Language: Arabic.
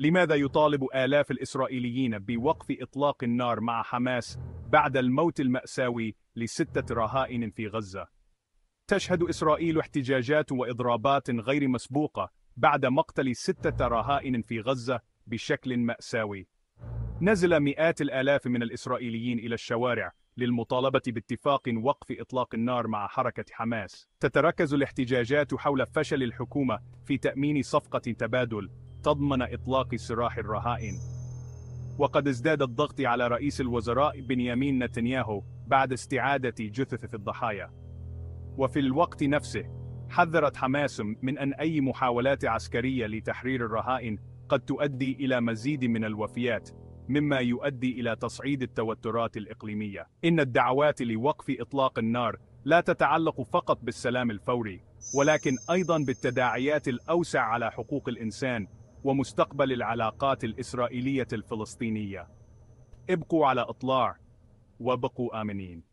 لماذا يطالب آلاف الإسرائيليين بوقف إطلاق النار مع حماس بعد الموت المأساوي لستة رهائن في غزة؟ تشهد إسرائيل احتجاجات وإضرابات غير مسبوقة بعد مقتل ستة رهائن في غزة بشكل مأساوي. نزل مئات الآلاف من الإسرائيليين إلى الشوارع للمطالبة باتفاق وقف إطلاق النار مع حركة حماس تتركز الاحتجاجات حول فشل الحكومة في تأمين صفقة تبادل تضمن إطلاق سراح الرهائن وقد ازداد الضغط على رئيس الوزراء بنيامين نتنياهو بعد استعادة جثث الضحايا وفي الوقت نفسه حذرت حماس من أن أي محاولات عسكرية لتحرير الرهائن قد تؤدي إلى مزيد من الوفيات مما يؤدي إلى تصعيد التوترات الإقليمية إن الدعوات لوقف إطلاق النار لا تتعلق فقط بالسلام الفوري ولكن أيضا بالتداعيات الأوسع على حقوق الإنسان ومستقبل العلاقات الإسرائيلية الفلسطينية ابقوا على إطلاع وبقوا آمنين